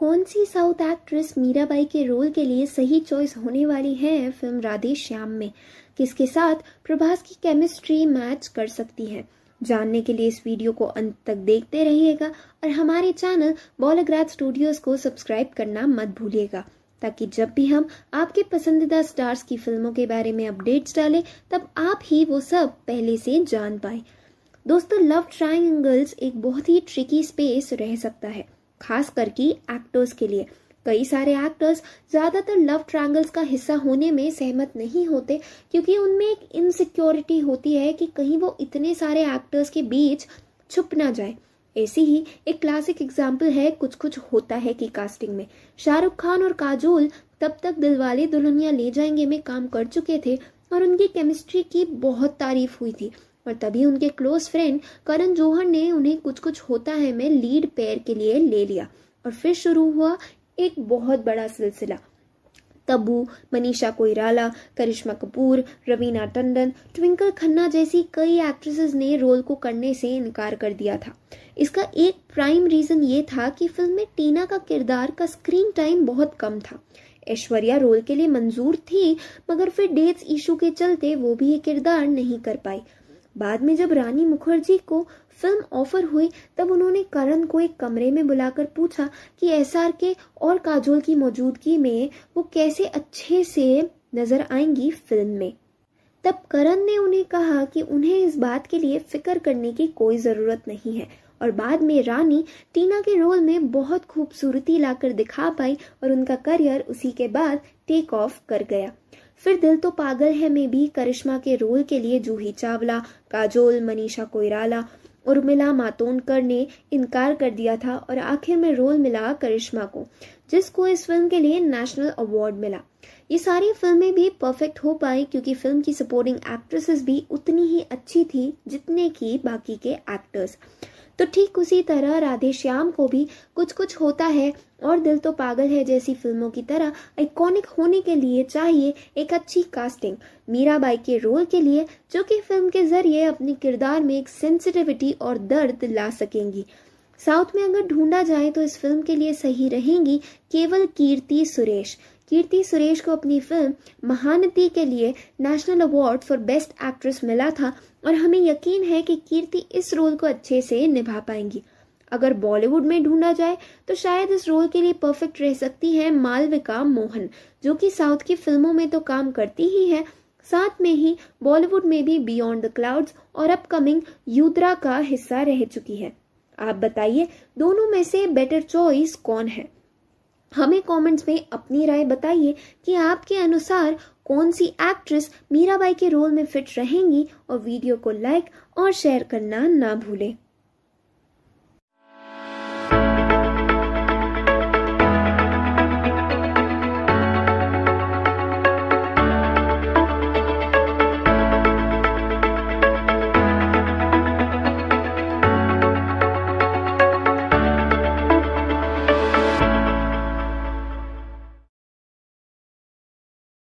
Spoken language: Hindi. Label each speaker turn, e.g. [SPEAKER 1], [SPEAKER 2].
[SPEAKER 1] कौन सी साउथ एक्ट्रेस मीराबाई के रोल के लिए सही चॉइस होने वाली है फिल्म राधे श्याम में किसके साथ प्रभास की केमिस्ट्री मैच कर सकती है जानने के लिए इस वीडियो को अंत तक देखते रहिएगा और हमारे चैनल बॉलग्राज स्टूडियोज को सब्सक्राइब करना मत भूलिएगा ताकि जब भी हम आपके पसंदीदा स्टार्स की फिल्मों के बारे में अपडेट्स डालें तब आप ही वो सब पहले से जान पाए दोस्तों लव ट्रायंगल्स एक बहुत ही ट्रिकी स्पेस रह सकता है खास करके एक्टर्स के लिए कई सारे एक्टर्स ज़्यादातर लव ट्रायंगल्स का हिस्सा होने में सहमत नहीं होते क्योंकि उनमें एक इनसिक्योरिटी होती है कि कहीं वो इतने सारे एक्टर्स के बीच छुप ना जाए ऐसी ही एक क्लासिक एग्जाम्पल है कुछ कुछ होता है की कास्टिंग में शाहरुख खान और काजोल तब तक दिलवाले दुल्हनिया ले जाएंगे में काम कर चुके थे और उनकी केमिस्ट्री की बहुत तारीफ हुई थी और तभी उनके क्लोज फ्रेंड करण जौहर ने उन्हें कुछ कुछ होता है में लीड पेयर के लिए ले लिया और फिर शुरू हुआ एक बहुत बड़ा सिलसिला तबू मनीषा कोइराला करिश्मा कपूर रवीना टंडन ट्विंकल खन्ना जैसी कई एक्ट्रेसेस ने रोल को करने से इनकार कर दिया था इसका एक प्राइम रीज़न ये था कि फिल्म में टीना का किरदार का स्क्रीन टाइम बहुत कम था ऐश्वर्या रोल के लिए मंजूर थी मगर फिर डेट्स इशू के चलते वो भी ये किरदार नहीं कर पाई बाद में जब रानी मुखर्जी को फिल्म ऑफर हुई तब उन्होंने करण को एक कमरे में बुलाकर पूछा कि के और काजोल की मौजूदगी में वो कैसे अच्छे से नजर आएंगी फिल्म में तब करण ने उन्हें कहा कि उन्हें इस बात के लिए फिक्र करने की कोई ज़रूरत नहीं है और बाद में रानी टीना के रोल में बहुत खूबसूरती लाकर दिखा पाई और उनका करियर उसी के बाद टेक ऑफ कर गया फिर दिल तो पागल है में भी करिश्मा के रोल के लिए जूही चावला काजोल मनीषा कोयराला उर्मिला मातोंडकर ने इनकार कर दिया था और आखिर में रोल मिला करिश्मा को जिसको इस फिल्म के लिए नेशनल अवार्ड मिला ये सारी फिल्में भी परफेक्ट हो पाई क्योंकि फिल्म की सपोर्टिंग एक्ट्रेसेस भी उतनी ही अच्छी थी जितने की बाकी के एक्टर्स तो ठीक उसी तरह राधे श्याम को भी कुछ कुछ होता है और दिल तो पागल है जैसी फिल्मों की तरह आइकॉनिक होने के लिए चाहिए एक अच्छी कास्टिंग मीराबाई के रोल के लिए जो कि फिल्म के जरिए अपने किरदार में एक सेंसिटिविटी और दर्द ला सकेंगी साउथ में अगर ढूंढा जाए तो इस फिल्म के लिए सही रहेंगी केवल कीर्ति सुरेश कीर्ति सुरेश को अपनी फिल्म महानती के लिए national award for best actress मिला था और हमें यकीन है कि कीर्ति इस रोल को अच्छे से निभा पाएंगी अगर बॉलीवुड में ढूंढा जाए तो शायद इस रोल के लिए परफेक्ट रह सकती है मालविका मोहन जो कि साउथ की फिल्मों में तो काम करती ही है साथ में ही बॉलीवुड में भी बियॉन्ड द क्लाउड्स और अपकमिंग यूद्रा का हिस्सा रह चुकी है आप बताइए दोनों में से बेटर चॉइस कौन है हमें कमेंट्स में अपनी राय बताइए कि आपके अनुसार कौन सी एक्ट्रेस मीराबाई के रोल में फिट रहेंगी और वीडियो को लाइक और शेयर करना ना भूलें